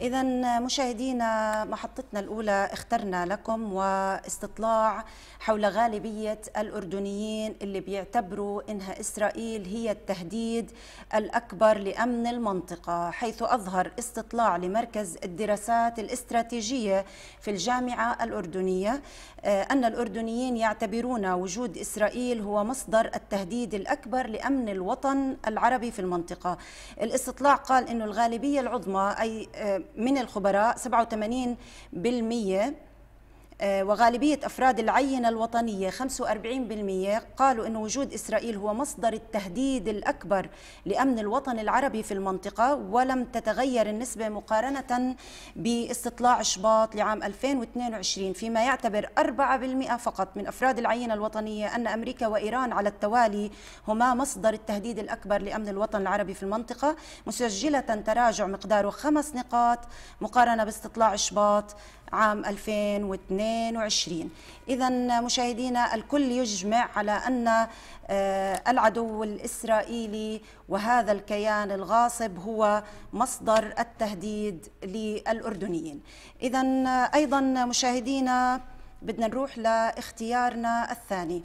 إذا مشاهدينا محطتنا الأولى اخترنا لكم واستطلاع حول غالبية الأردنيين اللي بيعتبروا إنها إسرائيل هي التهديد الأكبر لأمن المنطقة حيث أظهر استطلاع لمركز الدراسات الاستراتيجية في الجامعة الأردنية آه، أن الأردنيين يعتبرون وجود إسرائيل هو مصدر التهديد الأكبر لأمن الوطن العربي في المنطقة الاستطلاع قال إنه الغالبية العظمى أي آه، من الخبراء 87% آه، وغالبية أفراد العينة الوطنية 45% قالوا أن وجود إسرائيل هو مصدر التهديد الأكبر لأمن الوطن العربي في المنطقة ولم تتغير النسبة مقارنة باستطلاع شباط لعام 2022 فيما يعتبر 4% فقط من أفراد العينة الوطنية أن أمريكا وإيران على التوالي هما مصدر التهديد الأكبر لأمن الوطن العربي في المنطقة مسجلة تراجع مقداره خمس نقاط مقارنة باستطلاع شباط عام 2022 إذا مشاهدينا الكل يجمع على أن آه، العدو الإسرائيلي وهذا الكيان الغاصب هو مصدر التهديد للأردنيين إذا آه، أيضا مشاهدينا بدنا نروح لاختيارنا الثاني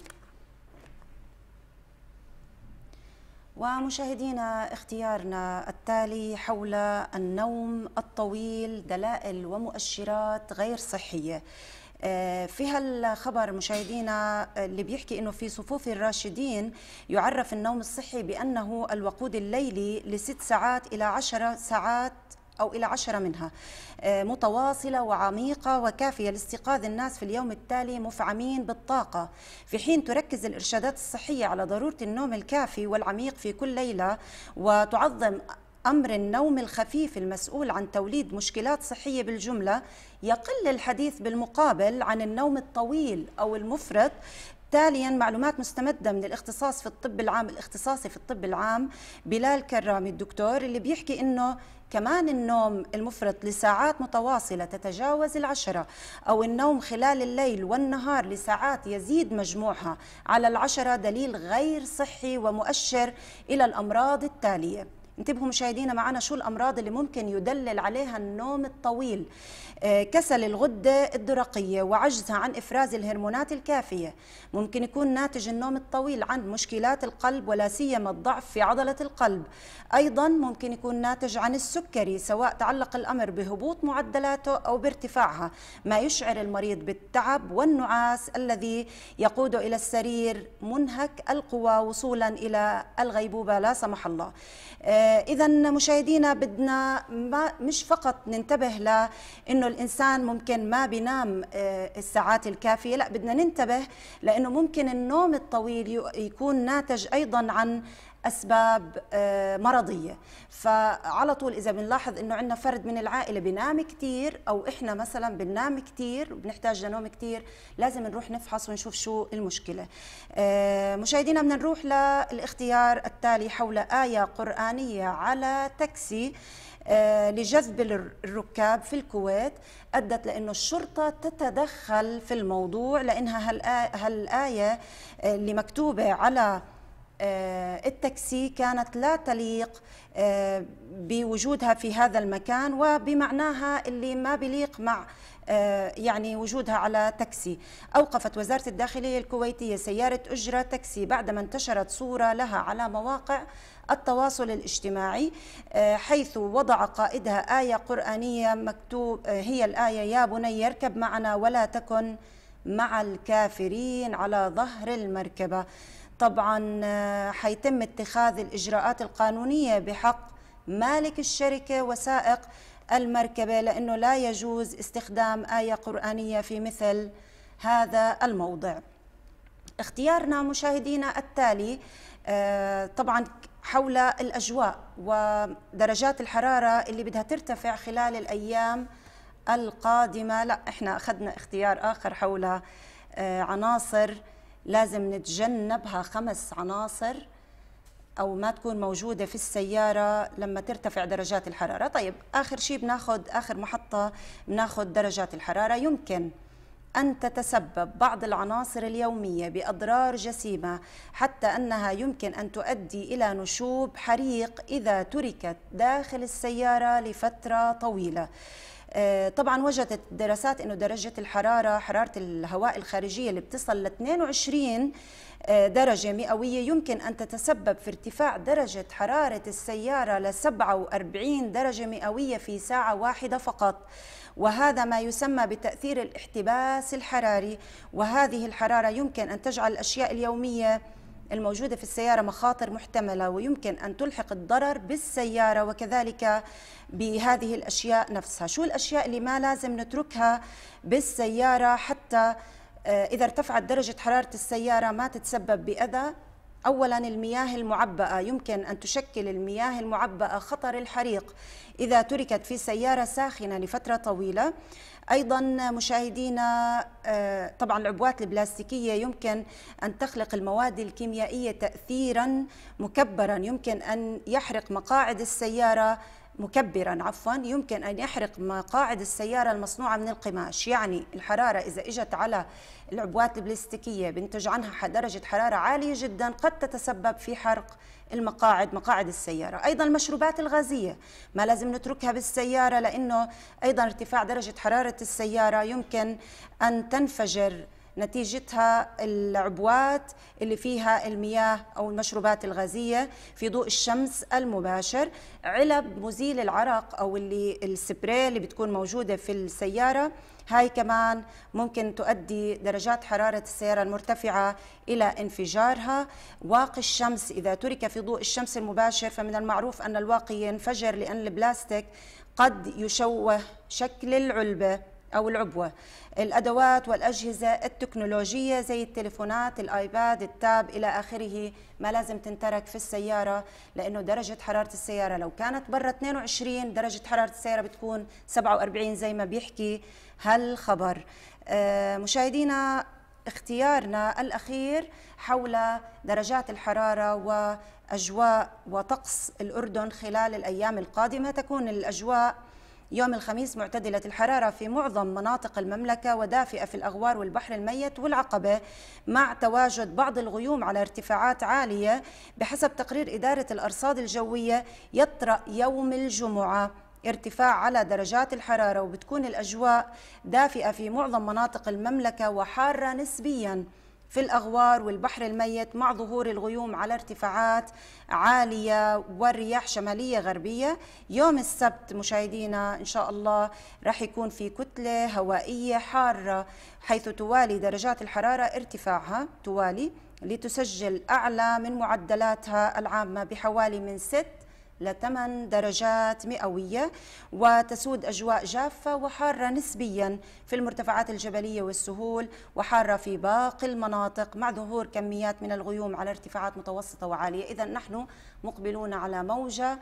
ومشاهدينا اختيارنا التالي حول النوم الطويل دلائل ومؤشرات غير صحيه آه، في هالخبر مشاهدينا آه، اللي بيحكي انه في صفوف الراشدين يعرف النوم الصحي بانه الوقود الليلي لست ساعات الى عشر ساعات أو إلى عشرة منها آه، متواصلة وعميقة وكافية لاستيقاظ الناس في اليوم التالي مفعمين بالطاقة في حين تركز الإرشادات الصحية على ضرورة النوم الكافي والعميق في كل ليلة وتعظم أمر النوم الخفيف المسؤول عن توليد مشكلات صحية بالجملة يقل الحديث بالمقابل عن النوم الطويل أو المفرط تاليا معلومات مستمده من الاختصاص في الطب العام الاختصاصي في الطب العام بلال كرامي الدكتور اللي بيحكي انه كمان النوم المفرط لساعات متواصلة تتجاوز العشرة أو النوم خلال الليل والنهار لساعات يزيد مجموعها على العشرة دليل غير صحي ومؤشر إلى الأمراض التالية انتبهوا مشاهدينا معنا شو الأمراض اللي ممكن يدلل عليها النوم الطويل آه، كسل الغدة الدرقية وعجزها عن إفراز الهرمونات الكافية ممكن يكون ناتج النوم الطويل عن مشكلات القلب ولا سيما الضعف في عضلة القلب أيضا ممكن يكون ناتج عن السكري سواء تعلق الأمر بهبوط معدلاته أو بارتفاعها ما يشعر المريض بالتعب والنعاس الذي يقوده إلى السرير منهك القوى وصولا إلى الغيبوبة لا سمح الله آه، آه، اذا مشاهدينا بدنا ما مش فقط ننتبه لانه الانسان ممكن ما بينام آه، الساعات الكافيه لا بدنا ننتبه لانه ممكن النوم الطويل يكون ناتج ايضا عن اسباب آه، مرضيه فعلى طول اذا بنلاحظ انه عندنا فرد من العائله بنام كثير او احنا مثلا بننام كثير وبنحتاج لنوم كثير لازم نروح نفحص ونشوف شو المشكله آه، مشاهدينا بدنا نروح للاختيار التالي حول ايه قرانيه على تاكسي آه، لجذب الركاب في الكويت أدت لأنه الشرطة تتدخل في الموضوع لأنها هالآية اللي مكتوبة على آه، التاكسي كانت لا تليق آه، بوجودها في هذا المكان وبمعناها اللي ما بليق مع آه، يعني وجودها على تاكسي أوقفت وزارة الداخلية الكويتية سيارة أجرة تاكسي بعدما انتشرت صورة لها على مواقع التواصل الاجتماعي حيث وضع قائدها آية قرآنية مكتوب هي الآية يا بني اركب معنا ولا تكن مع الكافرين على ظهر المركبة طبعا آه، حيتم اتخاذ الإجراءات القانونية بحق مالك الشركة وسائق المركبة لأنه لا يجوز استخدام آية قرآنية في مثل هذا الموضع اختيارنا مشاهدينا التالي آه، طبعا حول الأجواء ودرجات الحرارة اللي بدها ترتفع خلال الأيام القادمة لا احنا أخذنا اختيار آخر حول آه، عناصر لازم نتجنبها خمس عناصر او ما تكون موجوده في السياره لما ترتفع درجات الحراره طيب اخر شيء بناخذ اخر محطه بناخذ درجات الحراره يمكن أن تتسبب بعض العناصر اليومية بأضرار جسيمة حتى أنها يمكن أن تؤدي إلى نشوب حريق إذا تركت داخل السيارة لفترة طويلة آه، طبعا وجدت دراسات انه درجه الحراره حراره الهواء الخارجيه اللي بتصل ل 22 آه، درجه مئويه يمكن ان تتسبب في ارتفاع درجه حراره السياره ل 47 درجه مئويه في ساعه واحده فقط وهذا ما يسمى بتاثير الاحتباس الحراري وهذه الحراره يمكن ان تجعل الاشياء اليوميه الموجودة في السيارة مخاطر محتملة ويمكن أن تلحق الضرر بالسيارة وكذلك بهذه الأشياء نفسها شو الأشياء اللي ما لازم نتركها بالسيارة حتى آه، إذا ارتفعت درجة حرارة السيارة ما تتسبب بأذى اولا المياه المعبأه يمكن ان تشكل المياه المعبأه خطر الحريق اذا تركت في سياره ساخنه لفتره طويله أيضا مشاهدينا آه، طبعا العبوات البلاستيكية يمكن أن تخلق المواد الكيميائية تأثيرا مكبرا يمكن أن يحرق مقاعد السيارة مكبرا عفوا يمكن أن يحرق مقاعد السيارة المصنوعة من القماش يعني الحرارة إذا إجت على العبوات البلاستيكية بنتج عنها درجة حرارة عالية جدا قد تتسبب في حرق المقاعد مقاعد السيارة أيضا المشروبات الغازية ما لازم نتركها بالسيارة لأنه أيضا ارتفاع درجة حرارة السيارة يمكن أن تنفجر نتيجتها العبوات اللي فيها المياه أو المشروبات الغازية في ضوء الشمس المباشر علب مزيل العرق أو اللي السبراي اللي بتكون موجودة في السيارة هاي كمان ممكن تؤدي درجات حرارة السيارة المرتفعة إلى انفجارها واقي الشمس إذا ترك في ضوء الشمس المباشر فمن المعروف أن الواقي ينفجر لأن البلاستيك قد يشوه شكل العلبة أو العبوة الأدوات والأجهزة التكنولوجية زي التليفونات الآيباد التاب إلى آخره ما لازم تنترك في السيارة لأنه درجة حرارة السيارة لو كانت برا 22 درجة حرارة السيارة بتكون 47 زي ما بيحكي هالخبر آه، مشاهدينا اختيارنا الأخير حول درجات الحرارة وأجواء وطقس الأردن خلال الأيام القادمة تكون الأجواء يوم الخميس معتدلة الحرارة في معظم مناطق المملكة ودافئة في الأغوار والبحر الميت والعقبة مع تواجد بعض الغيوم على ارتفاعات عالية بحسب تقرير إدارة الأرصاد الجوية يطرأ يوم الجمعة ارتفاع على درجات الحرارة وبتكون الأجواء دافئة في معظم مناطق المملكة وحارة نسبياً في الأغوار والبحر الميت مع ظهور الغيوم على ارتفاعات عالية والرياح شمالية غربية يوم السبت مشاهدينا إن شاء الله رح يكون في كتلة هوائية حارة حيث توالي درجات الحرارة ارتفاعها توالي لتسجل أعلى من معدلاتها العامة بحوالي من 6 لثمان درجات مئوية وتسود أجواء جافة وحارة نسبيا في المرتفعات الجبلية والسهول وحارة في باقي المناطق مع ظهور كميات من الغيوم على ارتفاعات متوسطة وعالية إذا نحن مقبلون على موجة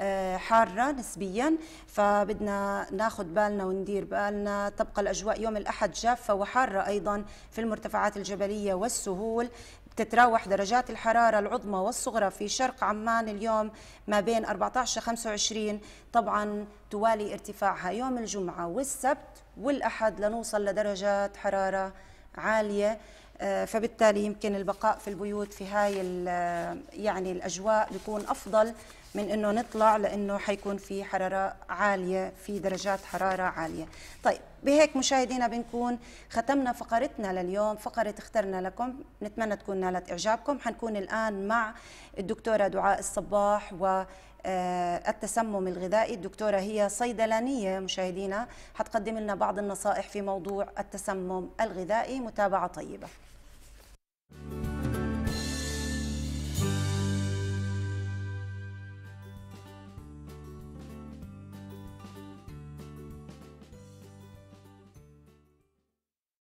آه، حارة نسبيا فبدنا ناخذ بالنا وندير بالنا تبقى الأجواء يوم الأحد جافة وحارة أيضا في المرتفعات الجبلية والسهول تتراوح درجات الحرارة العظمى والصغرى في شرق عمان اليوم ما بين 14 25 طبعا توالي ارتفاعها يوم الجمعة والسبت والأحد لنوصل لدرجات حرارة عالية آه، فبالتالي يمكن البقاء في البيوت في هاي آه، يعني الأجواء بيكون أفضل من انه نطلع لانه حيكون في حراره عاليه في درجات حراره عاليه طيب بهيك مشاهدينا بنكون ختمنا فقرتنا لليوم فقرة اخترنا لكم نتمنى تكون نالت إعجابكم حنكون الآن مع الدكتورة دعاء الصباح و آه، التسمم الغذائي الدكتورة هي صيدلانية مشاهدينا حتقدم لنا بعض النصائح في موضوع التسمم الغذائي متابعة طيبة